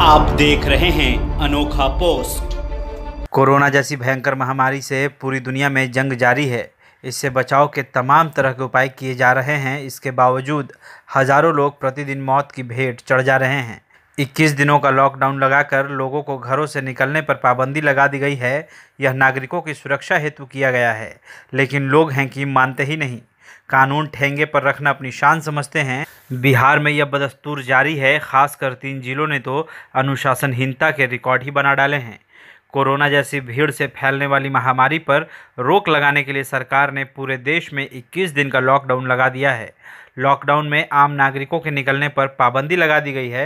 आप देख रहे हैं अनोखा पोस्ट कोरोना जैसी भयंकर महामारी से पूरी दुनिया में जंग जारी है इससे बचाव के तमाम तरह के उपाय किए जा रहे हैं इसके बावजूद हजारों लोग प्रतिदिन मौत की भेंट चढ़ जा रहे हैं 21 दिनों का लॉकडाउन लगाकर लोगों को घरों से निकलने पर पाबंदी लगा दी गई है यह नागरिकों की सुरक्षा हेतु किया गया है लेकिन लोग हैं कि मानते ही नहीं कानून ठेंगे पर रखना अपनी शान समझते हैं बिहार में यह बदस्तूर जारी है खासकर तीन जिलों ने तो अनुशासनहीनता के रिकॉर्ड ही बना डाले हैं कोरोना जैसी भीड़ से फैलने वाली महामारी पर रोक लगाने के लिए सरकार ने पूरे देश में 21 दिन का लॉकडाउन लगा दिया है लॉकडाउन में आम नागरिकों के निकलने पर पाबंदी लगा दी गई है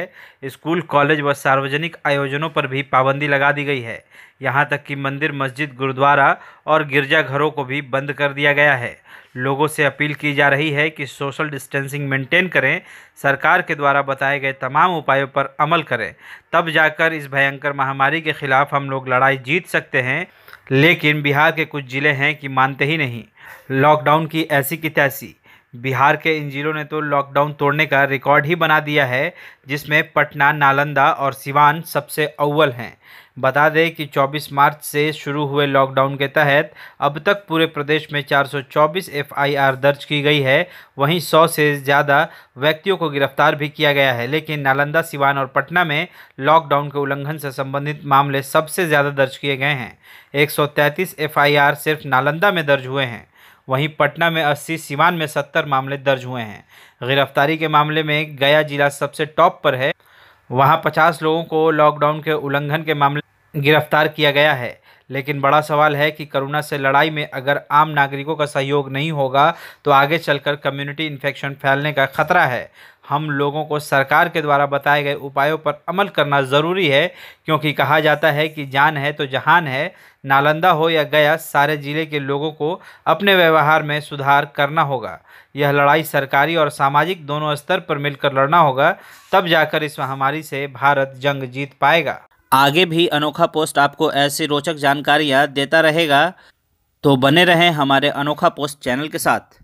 स्कूल कॉलेज व सार्वजनिक आयोजनों पर भी पाबंदी लगा दी गई है यहाँ तक कि मंदिर मस्जिद गुरुद्वारा और गिरजाघरों को भी बंद कर दिया गया है लोगों से अपील की जा रही है कि सोशल डिस्टेंसिंग मेंटेन करें सरकार के द्वारा बताए गए तमाम उपायों पर अमल करें तब जाकर इस भयंकर महामारी के खिलाफ हम लोग लड़ाई जीत सकते हैं लेकिन बिहार के कुछ ज़िले हैं कि मानते ही नहीं लॉकडाउन की ऐसी कि तैसी बिहार के जिलों ने तो लॉकडाउन तोड़ने का रिकॉर्ड ही बना दिया है जिसमें पटना नालंदा और सिवान सबसे अव्वल हैं बता दें कि 24 मार्च से शुरू हुए लॉकडाउन के तहत अब तक पूरे प्रदेश में 424 एफआईआर दर्ज की गई है वहीं 100 से ज़्यादा व्यक्तियों को गिरफ्तार भी किया गया है लेकिन नालंदा सिवान और पटना में लॉकडाउन के उल्लंघन से संबंधित मामले सबसे ज़्यादा दर्ज किए गए हैं एक सिर्फ नालंदा में दर्ज हुए हैं वहीं पटना में अस्सी सीवान में सत्तर मामले दर्ज हुए हैं गिरफ्तारी के मामले में गया जिला सबसे टॉप पर है वहाँ पचास लोगों को लॉकडाउन के उल्लंघन के मामले गिरफ्तार किया गया है लेकिन बड़ा सवाल है कि कोरोना से लड़ाई में अगर आम नागरिकों का सहयोग नहीं होगा तो आगे चलकर कम्युनिटी इन्फेक्शन फैलने का खतरा है हम लोगों को सरकार के द्वारा बताए गए उपायों पर अमल करना ज़रूरी है क्योंकि कहा जाता है कि जान है तो जहान है नालंदा हो या गया सारे ज़िले के लोगों को अपने व्यवहार में सुधार करना होगा यह लड़ाई सरकारी और सामाजिक दोनों स्तर पर मिलकर लड़ना होगा तब जाकर इस महामारी से भारत जंग जीत पाएगा आगे भी अनोखा पोस्ट आपको ऐसी रोचक जानकारियाँ देता रहेगा तो बने रहें हमारे अनोखा पोस्ट चैनल के साथ